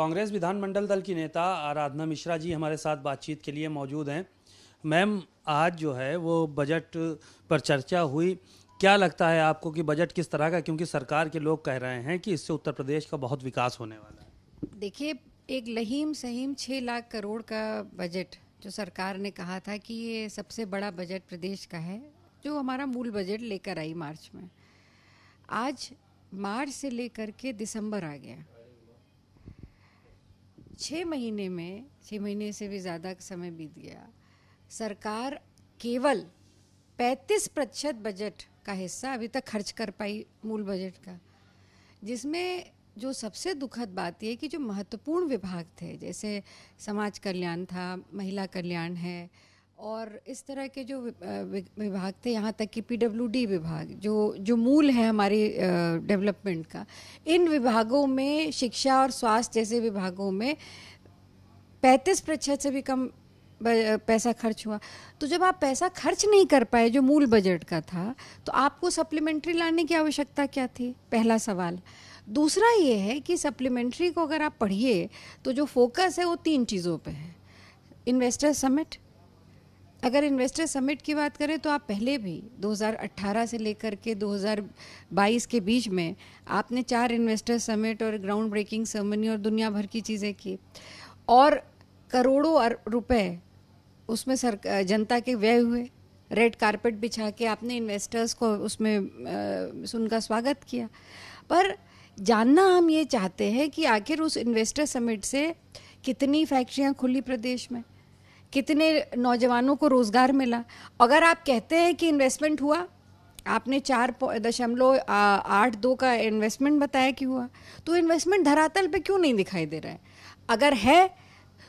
कांग्रेस विधानमंडल दल की नेता आराधना मिश्रा जी हमारे साथ बातचीत के लिए मौजूद हैं मैम आज जो है वो बजट पर चर्चा हुई क्या लगता है आपको कि बजट किस तरह का क्योंकि सरकार के लोग कह रहे हैं कि इससे उत्तर प्रदेश का बहुत विकास होने वाला है देखिए एक लहीम सहीम छः लाख करोड़ का बजट जो सरकार ने कहा था कि ये सबसे बड़ा बजट प्रदेश का है जो हमारा मूल बजट लेकर आई मार्च में आज मार्च से लेकर के दिसंबर आ गया छः महीने में छः महीने से भी ज़्यादा समय बीत गया सरकार केवल 35 प्रतिशत बजट का हिस्सा अभी तक खर्च कर पाई मूल बजट का जिसमें जो सबसे दुखद बात यह कि जो महत्वपूर्ण विभाग थे जैसे समाज कल्याण था महिला कल्याण है और इस तरह के जो विभाग थे यहाँ तक कि पीडब्ल्यूडी विभाग जो जो मूल है हमारे डेवलपमेंट का इन विभागों में शिक्षा और स्वास्थ्य जैसे विभागों में पैंतीस प्रतिशत से भी कम पैसा खर्च हुआ तो जब आप पैसा खर्च नहीं कर पाए जो मूल बजट का था तो आपको सप्लीमेंट्री लाने की आवश्यकता क्या थी पहला सवाल दूसरा ये है कि सप्लीमेंट्री को अगर आप पढ़िए तो जो फोकस है वो तीन चीज़ों पे है इन्वेस्टर समिट अगर इन्वेस्टर समिट की बात करें तो आप पहले भी 2018 से लेकर के 2022 के बीच में आपने चार इन्वेस्टर समिट और ग्राउंड ब्रेकिंग सेमनी और दुनिया भर की चीज़ें की और करोड़ों रुपए उसमें सर जनता के व्यय हुए रेड कारपेट बिछा के आपने इन्वेस्टर्स को उसमें उनका स्वागत किया पर जानना हम ये चाहते हैं कि आखिर उस इन्वेस्टर समिट से कितनी फैक्ट्रियां खुली प्रदेश में कितने नौजवानों को रोज़गार मिला अगर आप कहते हैं कि इन्वेस्टमेंट हुआ आपने चार दशमलव आठ दो का इन्वेस्टमेंट बताया कि हुआ तो इन्वेस्टमेंट धरातल पे क्यों नहीं दिखाई दे रहा है अगर है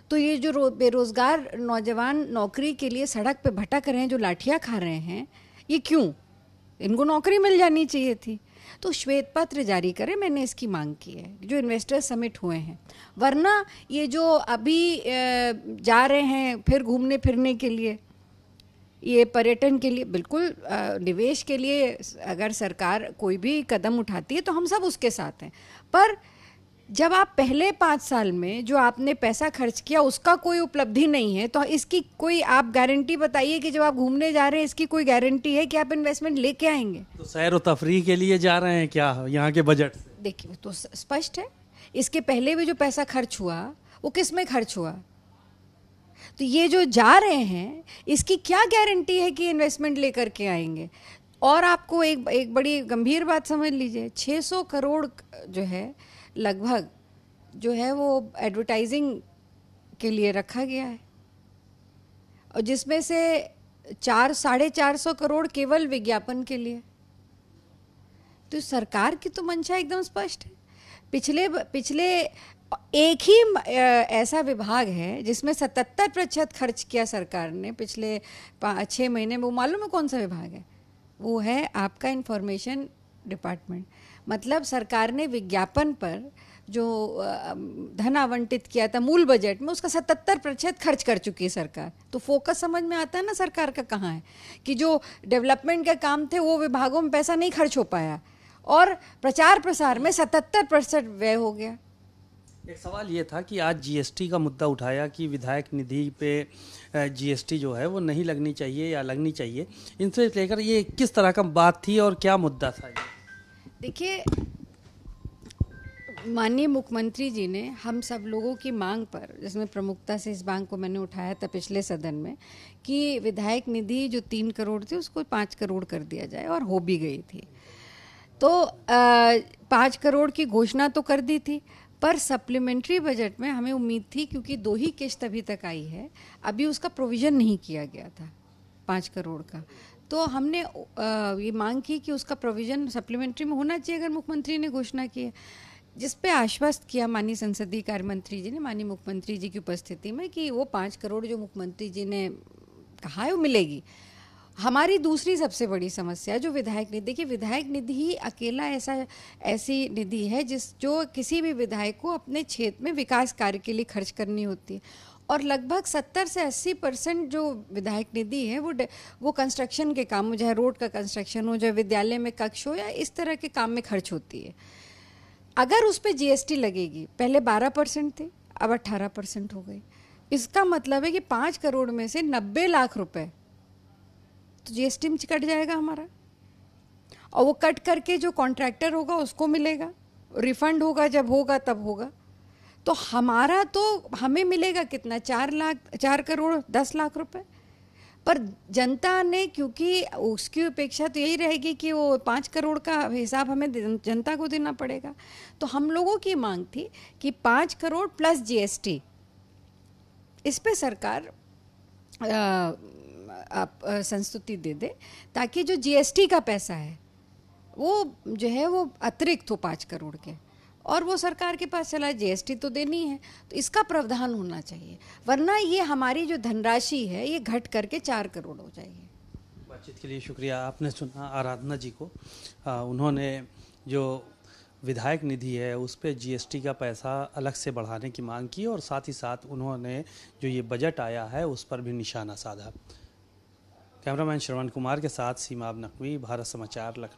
तो ये जो बेरोज़गार नौजवान नौकरी के लिए सड़क पे भटक रहे हैं जो लाठियाँ खा रहे हैं ये क्यों इनको नौकरी मिल जानी चाहिए थी तो श्वेत पत्र जारी करें मैंने इसकी मांग की है जो इन्वेस्टर्स समिट हुए हैं वरना ये जो अभी जा रहे हैं फिर घूमने फिरने के लिए ये पर्यटन के लिए बिल्कुल निवेश के लिए अगर सरकार कोई भी कदम उठाती है तो हम सब उसके साथ हैं पर जब आप पहले पाँच साल में जो आपने पैसा खर्च किया उसका कोई उपलब्धि नहीं है तो इसकी कोई आप गारंटी बताइए कि जब आप घूमने जा रहे हैं इसकी कोई गारंटी है कि आप इन्वेस्टमेंट लेके आएंगे तो सैर व तफरी के लिए जा रहे हैं क्या यहाँ के बजट देखिए तो स्पष्ट है इसके पहले भी जो पैसा खर्च हुआ वो किस में खर्च हुआ तो ये जो जा रहे हैं इसकी क्या गारंटी है कि इन्वेस्टमेंट लेकर के आएंगे और आपको एक एक बड़ी गंभीर बात समझ लीजिए 600 करोड़ जो है लगभग जो है वो एडवर्टाइजिंग के लिए रखा गया है और जिसमें से चार साढ़े चार सौ करोड़ केवल विज्ञापन के लिए तो सरकार की तो मंशा एकदम स्पष्ट है पिछले पिछले एक ही ऐसा विभाग है जिसमें सतहत्तर प्रतिशत खर्च किया सरकार ने पिछले छः महीने में वो मालूम है कौन सा विभाग है वो है आपका इन्फॉर्मेशन डिपार्टमेंट मतलब सरकार ने विज्ञापन पर जो धन आवंटित किया था मूल बजट में उसका सतहत्तर प्रतिशत खर्च कर चुकी है सरकार तो फोकस समझ में आता है ना सरकार का कहाँ है कि जो डेवलपमेंट का काम थे वो विभागों में पैसा नहीं खर्च हो पाया और प्रचार प्रसार में सतहत्तर प्रतिशत व्यय हो गया एक सवाल ये था कि आज जीएसटी का मुद्दा उठाया कि विधायक निधि पे जीएसटी जो है वो नहीं लगनी चाहिए या लगनी चाहिए इनसे लेकर ये किस तरह का बात थी और क्या मुद्दा था ये देखिए माननीय मुख्यमंत्री जी ने हम सब लोगों की मांग पर जिसमें प्रमुखता से इस मांग को मैंने उठाया था पिछले सदन में कि विधायक निधि जो तीन करोड़ थी उसको पाँच करोड़ कर दिया जाए और हो भी गई थी तो पाँच करोड़ की घोषणा तो कर दी थी पर सप्लीमेंट्री बजट में हमें उम्मीद थी क्योंकि दो ही किश्त अभी तक आई है अभी उसका प्रोविज़न नहीं किया गया था पाँच करोड़ का तो हमने ये मांग की कि उसका प्रोविज़न सप्लीमेंट्री में होना चाहिए अगर मुख्यमंत्री ने घोषणा की है जिस पे आश्वस्त किया माननीय संसदीय कार्य मंत्री जी ने माननीय मुख्यमंत्री जी की उपस्थिति में कि वो पाँच करोड़ जो मुख्यमंत्री जी ने कहा है वो मिलेगी हमारी दूसरी सबसे बड़ी समस्या जो विधायक निधि देखिए विधायक निधि ही अकेला ऐसा ऐसी निधि है जिस जो किसी भी विधायक को अपने क्षेत्र में विकास कार्य के लिए खर्च करनी होती है और लगभग 70 से 80 परसेंट जो विधायक निधि है वो वो कंस्ट्रक्शन के काम हो चाहे रोड का कंस्ट्रक्शन हो चाहे विद्यालय में कक्ष हो या इस तरह के काम में खर्च होती है अगर उस पर जीएसटी लगेगी पहले 12 परसेंट थे अब 18 परसेंट हो गई इसका मतलब है कि पाँच करोड़ में से नब्बे लाख रुपए तो जीएसटी में कट जाएगा हमारा और वो कट करके जो कॉन्ट्रैक्टर होगा उसको मिलेगा रिफंड होगा जब होगा तब होगा तो हमारा तो हमें मिलेगा कितना चार लाख चार करोड़ दस लाख रुपए पर जनता ने क्योंकि उसकी अपेक्षा तो यही रहेगी कि वो पाँच करोड़ का हिसाब हमें जनता को देना पड़ेगा तो हम लोगों की मांग थी कि पाँच करोड़ प्लस जीएसटी इस पे सरकार संस्तुति दे दे ताकि जो जीएसटी का पैसा है वो जो है वो अतिरिक्त हो पाँच करोड़ के और वो सरकार के पास चला जीएसटी तो देनी है तो इसका प्रावधान होना चाहिए वरना ये हमारी जो धनराशि है ये घट करके चार करोड़ हो जाएगी बातचीत के लिए शुक्रिया आपने सुना आराधना जी को आ, उन्होंने जो विधायक निधि है उस पर जीएसटी का पैसा अलग से बढ़ाने की मांग की और साथ ही साथ उन्होंने जो ये बजट आया है उस पर भी निशाना साधा कैमरामैन श्रवण कुमार के साथ सीमाब नकवी भारत समाचार लखनऊ